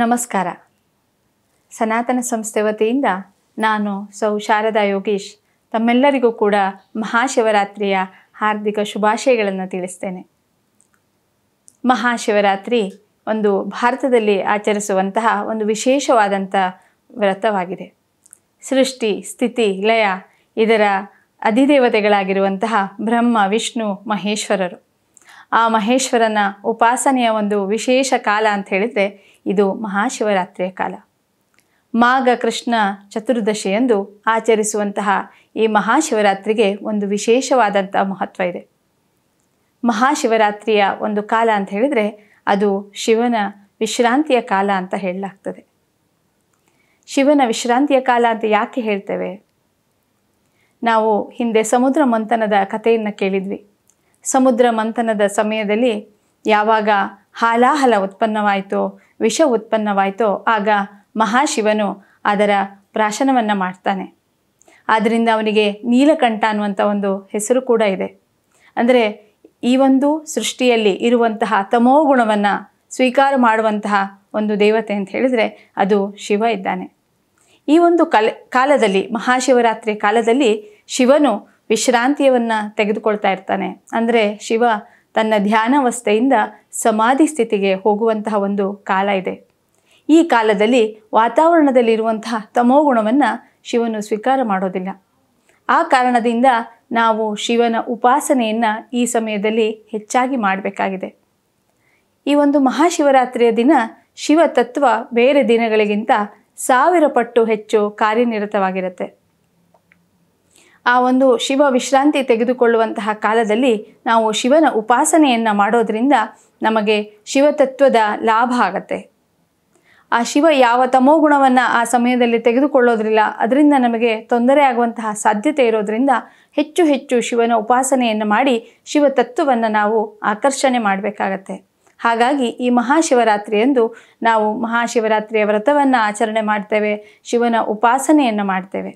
ನಮಸ್ಕಾರ ಸನಾತನ ಸಂಸ್ಥೆ ವತಿಯಿಂದ ನಾನು ಸೌ ಶಾರದಾ ಯೋಗೀಶ್ ತಮ್ಮೆಲ್ಲರಿಗೂ ಕೂಡ ಮಹಾಶಿವರಾತ್ರಿಯ ಹಾರ್ದಿಕ ಶುಭಾಶಯಗಳನ್ನು ತಿಳಿಸ್ತೇನೆ ಮಹಾಶಿವರಾತ್ರಿ ಒಂದು ಭಾರತದಲ್ಲಿ ಆಚರಿಸುವಂತಹ ಒಂದು ವಿಶೇಷವಾದಂಥ ವ್ರತವಾಗಿದೆ ಸೃಷ್ಟಿ ಸ್ಥಿತಿ ಲಯ ಇದರ ಅಧಿದೇವತೆಗಳಾಗಿರುವಂತಹ ಬ್ರಹ್ಮ ವಿಷ್ಣು ಮಹೇಶ್ವರರು ಆ ಮಹೇಶ್ವರನ ಉಪಾಸನೆಯ ಒಂದು ವಿಶೇಷ ಕಾಲ ಅಂತ ಹೇಳಿದರೆ ಇದು ಮಹಾಶಿವರಾತ್ರಿಯ ಕಾಲ ಮಾಘ ಕೃಷ್ಣ ಎಂದು ಆಚರಿಸುವಂತಹ ಈ ಮಹಾಶಿವರಾತ್ರಿಗೆ ಒಂದು ವಿಶೇಷವಾದಂಥ ಮಹತ್ವ ಇದೆ ಮಹಾಶಿವರಾತ್ರಿಯ ಒಂದು ಕಾಲ ಅಂತ ಹೇಳಿದರೆ ಅದು ಶಿವನ ವಿಶ್ರಾಂತಿಯ ಕಾಲ ಅಂತ ಹೇಳಲಾಗ್ತದೆ ಶಿವನ ವಿಶ್ರಾಂತಿಯ ಕಾಲ ಅಂತ ಯಾಕೆ ಹೇಳ್ತೇವೆ ನಾವು ಹಿಂದೆ ಸಮುದ್ರ ಮಂಥನದ ಕಥೆಯನ್ನು ಕೇಳಿದ್ವಿ ಸಮುದ್ರ ಮಂಥನದ ಸಮಯದಲ್ಲಿ ಯಾವಾಗ ಹಾಲಾಹಲ ಉತ್ಪನ್ನವಾಯಿತೋ ವಿಷ ಉತ್ಪನ್ನವಾಯಿತೋ ಆಗ ಮಹಾಶಿವನು ಅದರ ಪ್ರಾಶನವನ್ನು ಮಾಡ್ತಾನೆ ಆದ್ದರಿಂದ ಅವನಿಗೆ ನೀಲಕಂಠ ಅನ್ನುವಂಥ ಒಂದು ಹೆಸರು ಕೂಡ ಇದೆ ಅಂದರೆ ಈ ಒಂದು ಸೃಷ್ಟಿಯಲ್ಲಿ ಇರುವಂತಹ ತಮೋ ಗುಣವನ್ನು ಸ್ವೀಕಾರ ಮಾಡುವಂತಹ ಒಂದು ದೇವತೆ ಅಂತ ಹೇಳಿದರೆ ಅದು ಶಿವ ಇದ್ದಾನೆ ಈ ಒಂದು ಕಲ್ ಕಾಲದಲ್ಲಿ ಮಹಾಶಿವರಾತ್ರಿ ಕಾಲದಲ್ಲಿ ಶಿವನು ವಿಶ್ರಾಂತಿಯವನ್ನು ತೆಗೆದುಕೊಳ್ತಾ ಇರ್ತಾನೆ ಅಂದರೆ ಶಿವ ತನ್ನ ಧ್ಯಾನಾವಸ್ಥೆಯಿಂದ ಸಮಾಧಿ ಸ್ಥಿತಿಗೆ ಹೋಗುವಂತಹ ಒಂದು ಕಾಲ ಇದೆ ಈ ಕಾಲದಲ್ಲಿ ವಾತಾವರಣದಲ್ಲಿರುವಂತಹ ತಮೋಗುಣವನ್ನು ಶಿವನು ಸ್ವೀಕಾರ ಮಾಡೋದಿಲ್ಲ ಆ ಕಾರಣದಿಂದ ನಾವು ಶಿವನ ಉಪಾಸನೆಯನ್ನು ಈ ಸಮಯದಲ್ಲಿ ಹೆಚ್ಚಾಗಿ ಮಾಡಬೇಕಾಗಿದೆ ಈ ಒಂದು ಮಹಾಶಿವರಾತ್ರಿಯ ದಿನ ಶಿವ ತತ್ವ ಬೇರೆ ದಿನಗಳಿಗಿಂತ ಸಾವಿರ ಪಟ್ಟು ಹೆಚ್ಚು ಕಾರ್ಯನಿರತವಾಗಿರುತ್ತೆ ಆ ಒಂದು ಶಿವ ವಿಶ್ರಾಂತಿ ತೆಗೆದುಕೊಳ್ಳುವಂತಹ ಕಾಲದಲ್ಲಿ ನಾವು ಶಿವನ ಉಪಾಸನೆಯನ್ನು ಮಾಡೋದರಿಂದ ನಮಗೆ ಶಿವತತ್ವದ ಲಾಭ ಆಗತ್ತೆ ಆ ಶಿವ ಯಾವ ತಮೋ ಗುಣವನ್ನು ಆ ಸಮಯದಲ್ಲಿ ತೆಗೆದುಕೊಳ್ಳೋದಿಲ್ಲ ಅದರಿಂದ ನಮಗೆ ತೊಂದರೆ ಆಗುವಂತಹ ಸಾಧ್ಯತೆ ಇರೋದರಿಂದ ಹೆಚ್ಚು ಹೆಚ್ಚು ಶಿವನ ಉಪಾಸನೆಯನ್ನು ಮಾಡಿ ಶಿವ ತತ್ವವನ್ನು ನಾವು ಆಕರ್ಷಣೆ ಮಾಡಬೇಕಾಗತ್ತೆ ಹಾಗಾಗಿ ಈ ಮಹಾಶಿವರಾತ್ರಿಯಂದು ನಾವು ಮಹಾಶಿವರಾತ್ರಿಯ ವ್ರತವನ್ನು ಆಚರಣೆ ಮಾಡ್ತೇವೆ ಶಿವನ ಉಪಾಸನೆಯನ್ನು ಮಾಡ್ತೇವೆ